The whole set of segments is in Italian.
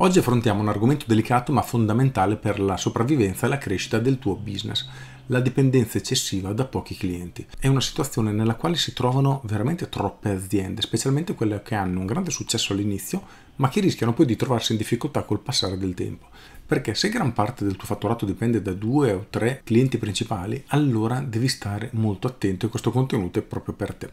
Oggi affrontiamo un argomento delicato ma fondamentale per la sopravvivenza e la crescita del tuo business, la dipendenza eccessiva da pochi clienti. È una situazione nella quale si trovano veramente troppe aziende, specialmente quelle che hanno un grande successo all'inizio, ma che rischiano poi di trovarsi in difficoltà col passare del tempo. Perché se gran parte del tuo fatturato dipende da due o tre clienti principali, allora devi stare molto attento e questo contenuto è proprio per te.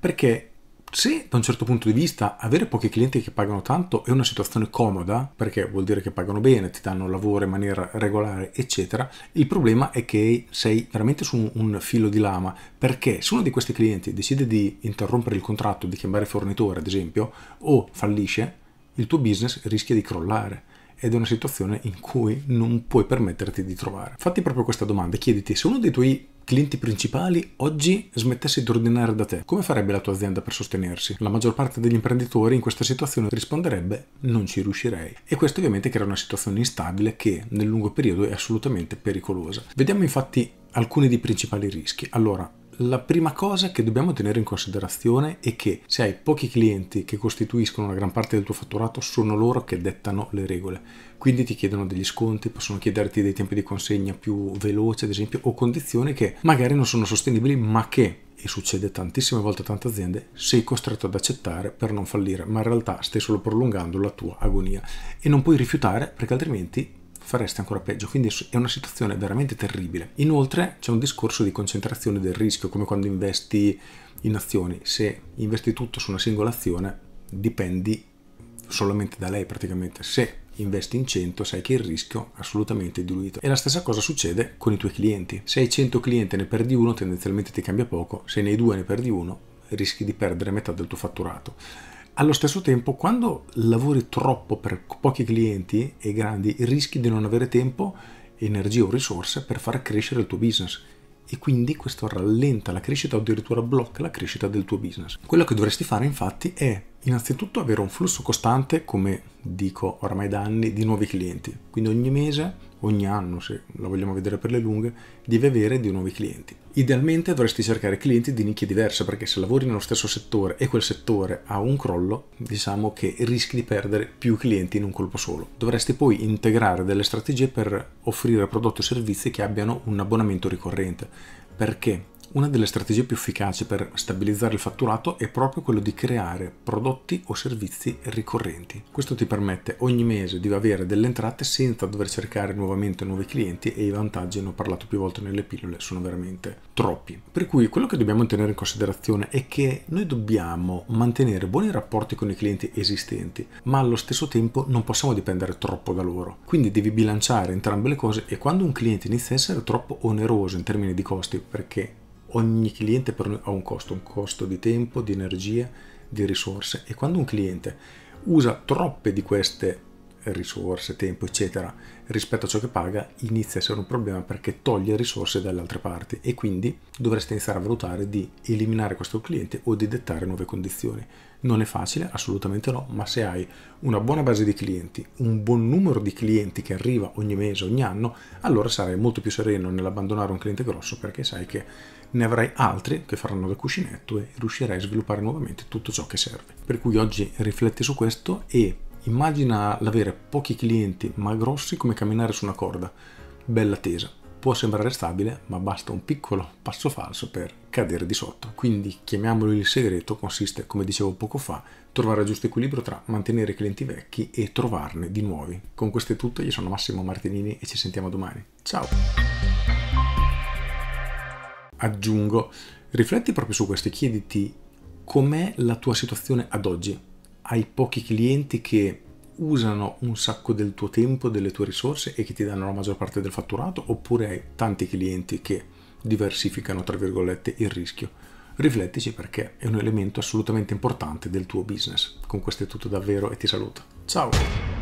Perché se da un certo punto di vista avere pochi clienti che pagano tanto è una situazione comoda, perché vuol dire che pagano bene, ti danno lavoro in maniera regolare, eccetera, il problema è che sei veramente su un filo di lama, perché se uno di questi clienti decide di interrompere il contratto, di chiamare fornitore ad esempio, o fallisce, il tuo business rischia di crollare ed è una situazione in cui non puoi permetterti di trovare. Fatti proprio questa domanda e chiediti se uno dei tuoi clienti principali oggi smettessi di ordinare da te, come farebbe la tua azienda per sostenersi? La maggior parte degli imprenditori in questa situazione risponderebbe non ci riuscirei. E questo ovviamente crea una situazione instabile che nel lungo periodo è assolutamente pericolosa. Vediamo infatti alcuni dei principali rischi. Allora, la prima cosa che dobbiamo tenere in considerazione è che se hai pochi clienti che costituiscono la gran parte del tuo fatturato, sono loro che dettano le regole. Quindi ti chiedono degli sconti, possono chiederti dei tempi di consegna più veloci, ad esempio, o condizioni che magari non sono sostenibili, ma che e succede tantissime volte a tante aziende, sei costretto ad accettare per non fallire, ma in realtà stai solo prolungando la tua agonia e non puoi rifiutare perché altrimenti fareste ancora peggio, quindi è una situazione veramente terribile. Inoltre c'è un discorso di concentrazione del rischio, come quando investi in azioni, se investi tutto su una singola azione dipendi solamente da lei praticamente, se investi in 100 sai che il rischio è assolutamente diluito. E la stessa cosa succede con i tuoi clienti, se hai 100 clienti e ne perdi uno tendenzialmente ti cambia poco, se ne hai due ne perdi uno rischi di perdere metà del tuo fatturato allo stesso tempo, quando lavori troppo per pochi clienti e grandi, rischi di non avere tempo, energia o risorse per far crescere il tuo business. E quindi questo rallenta la crescita o addirittura blocca la crescita del tuo business. Quello che dovresti fare infatti è Innanzitutto avere un flusso costante, come dico ormai da anni, di nuovi clienti. Quindi ogni mese, ogni anno, se la vogliamo vedere per le lunghe, devi avere di nuovi clienti. Idealmente dovresti cercare clienti di nicchie diverse, perché se lavori nello stesso settore e quel settore ha un crollo, diciamo che rischi di perdere più clienti in un colpo solo. Dovresti poi integrare delle strategie per offrire prodotti o servizi che abbiano un abbonamento ricorrente. Perché? Una delle strategie più efficaci per stabilizzare il fatturato è proprio quello di creare prodotti o servizi ricorrenti. Questo ti permette ogni mese di avere delle entrate senza dover cercare nuovamente nuovi clienti e i vantaggi, ne ho parlato più volte nelle pillole, sono veramente troppi. Per cui quello che dobbiamo tenere in considerazione è che noi dobbiamo mantenere buoni rapporti con i clienti esistenti, ma allo stesso tempo non possiamo dipendere troppo da loro. Quindi devi bilanciare entrambe le cose e quando un cliente inizia a essere troppo oneroso in termini di costi perché ogni cliente per noi ha un costo, un costo di tempo, di energia, di risorse e quando un cliente usa troppe di queste risorse, tempo, eccetera, rispetto a ciò che paga, inizia a essere un problema perché toglie risorse dalle altre parti e quindi dovreste iniziare a valutare di eliminare questo cliente o di dettare nuove condizioni. Non è facile, assolutamente no, ma se hai una buona base di clienti, un buon numero di clienti che arriva ogni mese, ogni anno, allora sarai molto più sereno nell'abbandonare un cliente grosso perché sai che ne avrai altri che faranno da cuscinetto e riuscirai a sviluppare nuovamente tutto ciò che serve. Per cui oggi rifletti su questo e Immagina l'avere pochi clienti ma grossi come camminare su una corda, bella tesa. Può sembrare stabile, ma basta un piccolo passo falso per cadere di sotto. Quindi, chiamiamolo il segreto, consiste, come dicevo poco fa, trovare il giusto equilibrio tra mantenere clienti vecchi e trovarne di nuovi. Con questo è tutto, io sono Massimo Martinini e ci sentiamo domani. Ciao! Aggiungo, rifletti proprio su questo e chiediti com'è la tua situazione ad oggi ai pochi clienti che usano un sacco del tuo tempo, delle tue risorse e che ti danno la maggior parte del fatturato, oppure hai tanti clienti che diversificano, tra virgolette, il rischio. Riflettici perché è un elemento assolutamente importante del tuo business. Con questo è tutto davvero e ti saluto. Ciao!